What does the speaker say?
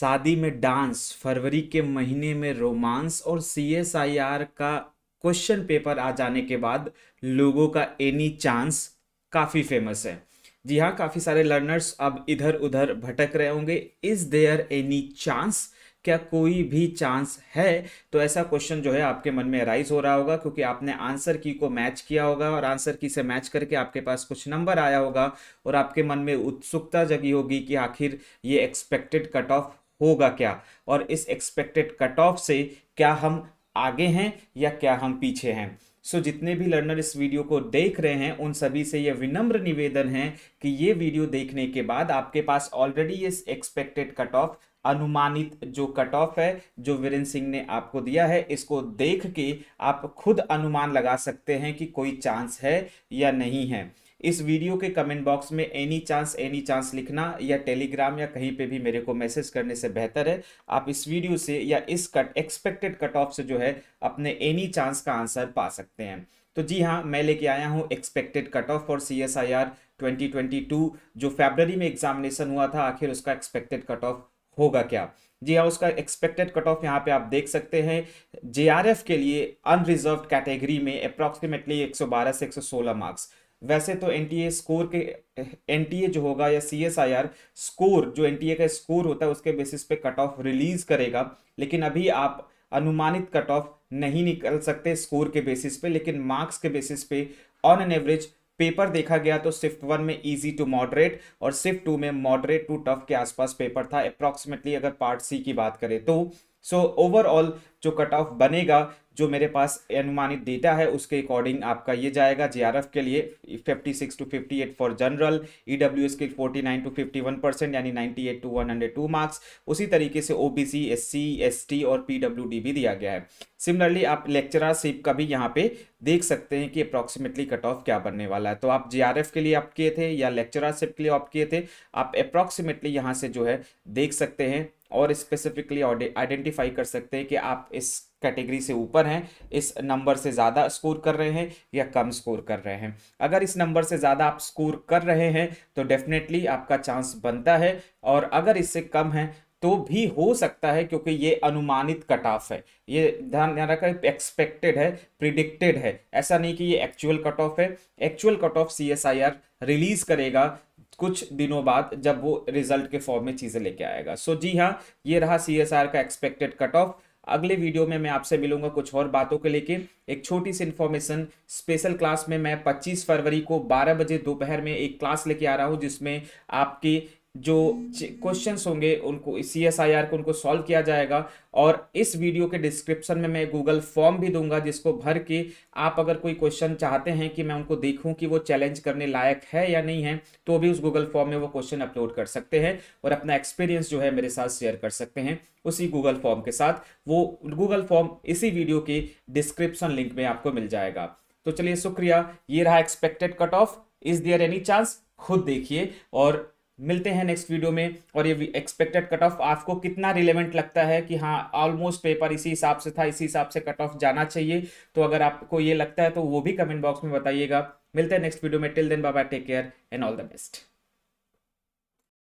शादी में डांस फरवरी के महीने में रोमांस और सीएसआईआर का क्वेश्चन पेपर आ जाने के बाद लोगों का एनी चांस काफ़ी फेमस है जी हाँ काफ़ी सारे लर्नर्स अब इधर उधर भटक रहे होंगे इज़ देयर एनी चांस क्या कोई भी चांस है तो ऐसा क्वेश्चन जो है आपके मन में अराइज हो रहा होगा क्योंकि आपने आंसर की को मैच किया होगा और आंसर की से मैच करके आपके पास कुछ नंबर आया होगा और आपके मन में उत्सुकता जगी होगी कि आखिर ये एक्सपेक्टेड कट ऑफ होगा क्या और इस एक्सपेक्टेड कट ऑफ से क्या हम आगे हैं या क्या हम पीछे हैं सो so, जितने भी लर्नर इस वीडियो को देख रहे हैं उन सभी से ये विनम्र निवेदन है कि ये वीडियो देखने के बाद आपके पास ऑलरेडी इस एक्सपेक्टेड कट ऑफ अनुमानित जो कट ऑफ है जो वीरेन सिंह ने आपको दिया है इसको देख के आप खुद अनुमान लगा सकते हैं कि कोई चांस है या नहीं है इस वीडियो के कमेंट बॉक्स में एनी चांस एनी चांस लिखना या टेलीग्राम या कहीं पे भी मेरे को मैसेज करने से बेहतर है आप इस वीडियो से या इस कट एक्सपेक्टेड कट ऑफ से जो है अपने एनी चांस का आंसर पा सकते हैं तो जी हाँ मैं लेके आया हूँ expected cut off for C S I R twenty twenty two जो फेबररी में एग्जामिनेशन हुआ था आखिर उसका एक्सपेक्टेड कट ऑफ होगा क्या जी हाँ उसका एक्सपेक्टेड कट ऑफ यहाँ पे आप देख सकते हैं जे के लिए अनरिजर्व कैटेगरी में अप्रॉक्सीमेटली 112 से 116 मार्क्स वैसे तो एन स्कोर के एन जो होगा या सी स्कोर जो एन का स्कोर होता है उसके बेसिस पे कट ऑफ रिलीज करेगा लेकिन अभी आप अनुमानित कट ऑफ नहीं निकल सकते स्कोर के बेसिस पे लेकिन मार्क्स के बेसिस पे ऑन एन एवरेज पेपर देखा गया तो शिफ्ट वन में इजी टू मॉडरेट और शिफ्ट टू में मॉडरेट टू टफ के आसपास पेपर था अप्रॉक्सीमेटली अगर पार्ट सी की बात करें तो सो so, ओवरऑल जो कट ऑफ बनेगा जो मेरे पास अनुमानित डेटा है उसके अकॉर्डिंग आपका ये जाएगा जेआरएफ के लिए 56 टू 58 फॉर जनरल ईडब्ल्यूएस के 49 टू 51 परसेंट यानी 98 टू 102 मार्क्स उसी तरीके से ओबीसी एससी एसटी और पीडब्ल्यूडी भी दिया गया है सिमिलरली आप लेक्चरारशिप का भी यहाँ पे देख सकते हैं कि अप्रॉक्सीमेटली कट ऑफ क्या बनने वाला है तो आप एफ के लिए आप किए थे या लेक्चरारशिप के लिए आप किए थे आप अप्रॉक्सीमेटली यहाँ से जो है देख सकते हैं और स्पेसिफिकली आइडेंटिफाई कर सकते हैं कि आप इस कैटेगरी से ऊपर हैं इस नंबर से ज़्यादा स्कोर कर रहे हैं या कम स्कोर कर रहे हैं अगर इस नंबर से ज़्यादा आप स्कोर कर रहे हैं तो डेफिनेटली आपका चांस बनता है और अगर इससे कम है तो भी हो सकता है क्योंकि ये अनुमानित कट ऑफ है ये ध्यान ध्यान रखा एक्सपेक्टेड है प्रिडिक्टेड है ऐसा नहीं कि ये एक्चुअल कट ऑफ है actual cut off C S I R release करेगा कुछ दिनों बाद जब वो रिजल्ट के फॉर्म में चीज़ें लेके आएगा सो so, जी हाँ ये रहा सी एस आर का एक्सपेक्टेड कट ऑफ अगले वीडियो में मैं आपसे मिलूंगा कुछ और बातों को लेके एक छोटी सी इन्फॉर्मेशन स्पेशल क्लास में मैं 25 फरवरी को 12 बजे दोपहर में एक क्लास लेके आ रहा हूँ जिसमें आपकी जो क्वेश्चंस होंगे उनको सी एस आई आर को उनको सॉल्व किया जाएगा और इस वीडियो के डिस्क्रिप्शन में मैं गूगल फॉर्म भी दूंगा जिसको भर के आप अगर कोई क्वेश्चन चाहते हैं कि मैं उनको देखूं कि वो चैलेंज करने लायक है या नहीं है तो भी उस गूगल फॉर्म में वो क्वेश्चन अपलोड कर सकते हैं और अपना एक्सपीरियंस जो है मेरे साथ शेयर कर सकते हैं उसी गूगल फॉर्म के साथ वो गूगल फॉर्म इसी वीडियो के डिस्क्रिप्शन लिंक में आपको मिल जाएगा तो चलिए शुक्रिया ये रहा expected cut off is there any chance खुद देखिए और मिलते हैं नेक्स्ट वीडियो में और ये एक्सपेक्टेड कट ऑफ आपको कितना रिलेवेंट लगता है कि हाँ ऑलमोस्ट पेपर इसी हिसाब से था इसी हिसाब से कट ऑफ जाना चाहिए तो अगर आपको ये लगता है तो वो भी कमेंट बॉक्स में बताइएगा मिलते हैं नेक्स्ट वीडियो में टिल देन बाबा take care and all the best